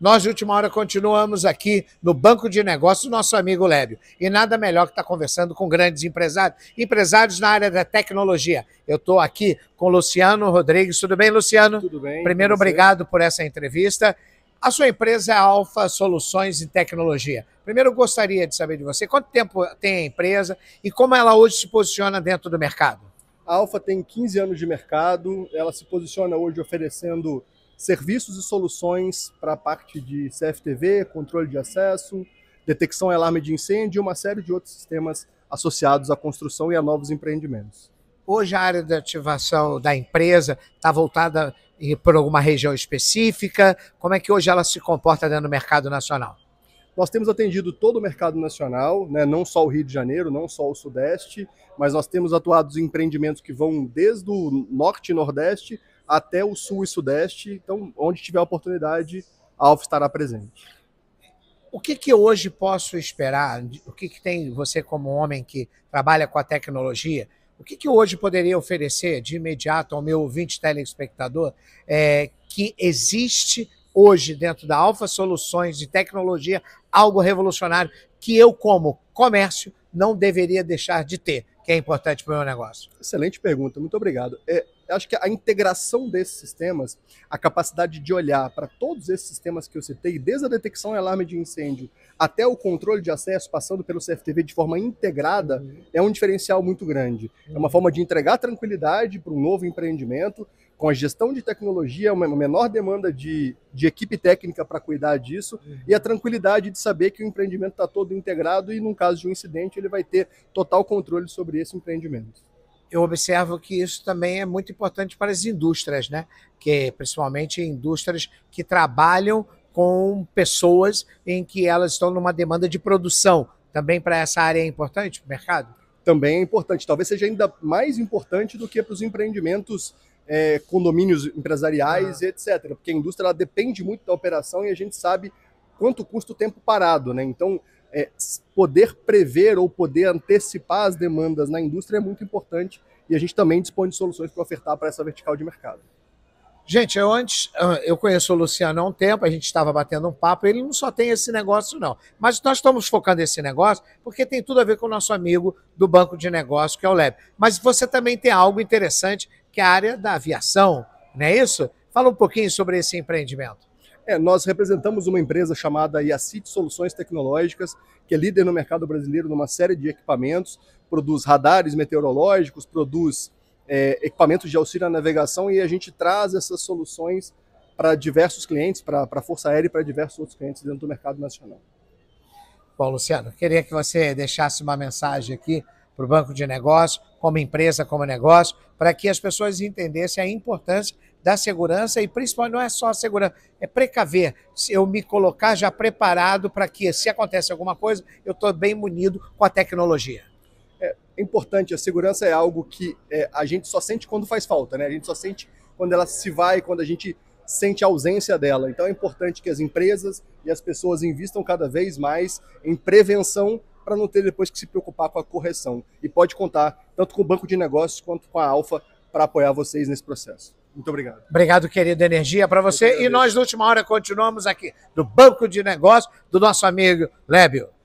Nós, de última hora, continuamos aqui no Banco de Negócios, nosso amigo Lébio. E nada melhor que estar tá conversando com grandes empresários, empresários na área da tecnologia. Eu estou aqui com Luciano Rodrigues. Tudo bem, Luciano? Tudo bem. Primeiro, obrigado por essa entrevista. A sua empresa é Alfa Soluções em Tecnologia. Primeiro, gostaria de saber de você quanto tempo tem a empresa e como ela hoje se posiciona dentro do mercado. A Alfa tem 15 anos de mercado, ela se posiciona hoje oferecendo serviços e soluções para a parte de CFTV, controle de acesso, detecção e alarme de incêndio e uma série de outros sistemas associados à construção e a novos empreendimentos. Hoje a área de ativação da empresa está voltada por alguma região específica? Como é que hoje ela se comporta dentro do mercado nacional? Nós temos atendido todo o mercado nacional, né? não só o Rio de Janeiro, não só o Sudeste, mas nós temos atuado em empreendimentos que vão desde o Norte e Nordeste até o sul e sudeste. Então, onde tiver oportunidade, a Alfa estará presente. O que, que hoje posso esperar? O que, que tem você como homem que trabalha com a tecnologia? O que, que hoje poderia oferecer de imediato ao meu ouvinte telespectador é, que existe hoje dentro da Alfa Soluções de tecnologia algo revolucionário que eu, como comércio, não deveria deixar de ter, que é importante para o meu negócio? Excelente pergunta, muito obrigado. É, acho que a integração desses sistemas, a capacidade de olhar para todos esses sistemas que eu citei, desde a detecção e alarme de incêndio até o controle de acesso, passando pelo CFTV de forma integrada, uhum. é um diferencial muito grande. Uhum. É uma uhum. forma de entregar tranquilidade para um novo empreendimento, com a gestão de tecnologia, uma menor demanda de, de equipe técnica para cuidar disso uhum. e a tranquilidade de saber que o empreendimento está todo integrado e, no caso de um incidente, ele vai ter total controle sobre esse empreendimento eu observo que isso também é muito importante para as indústrias, né? Que principalmente indústrias que trabalham com pessoas em que elas estão numa demanda de produção. Também para essa área é importante o mercado? Também é importante. Talvez seja ainda mais importante do que para os empreendimentos, é, condomínios empresariais, ah. etc. Porque a indústria ela depende muito da operação e a gente sabe quanto custa o tempo parado, né? Então, é, poder prever ou poder antecipar as demandas na indústria é muito importante e a gente também dispõe de soluções para ofertar para essa vertical de mercado. Gente, eu antes, eu conheço o Luciano há um tempo, a gente estava batendo um papo, ele não só tem esse negócio, não. Mas nós estamos focando nesse negócio porque tem tudo a ver com o nosso amigo do banco de negócio, que é o Leb. Mas você também tem algo interessante, que é a área da aviação, não é isso? Fala um pouquinho sobre esse empreendimento. É, nós representamos uma empresa chamada Iacit Soluções Tecnológicas, que é líder no mercado brasileiro numa série de equipamentos, produz radares meteorológicos, produz é, equipamentos de auxílio à navegação e a gente traz essas soluções para diversos clientes, para a Força Aérea e para diversos outros clientes dentro do mercado nacional. Bom, Luciano, queria que você deixasse uma mensagem aqui para o Banco de Negócios, como empresa, como negócio, para que as pessoas entendessem a importância da segurança e principalmente não é só a segurança, é precaver, se eu me colocar já preparado para que se acontece alguma coisa, eu estou bem munido com a tecnologia. É, é importante, a segurança é algo que é, a gente só sente quando faz falta, né? A gente só sente quando ela se vai, quando a gente sente a ausência dela. Então é importante que as empresas e as pessoas investam cada vez mais em prevenção para não ter depois que se preocupar com a correção. E pode contar tanto com o banco de negócios quanto com a Alfa para apoiar vocês nesse processo. Muito obrigado. Obrigado, querido. Energia para você. E nós, na última hora, continuamos aqui do Banco de Negócios do nosso amigo Lébio.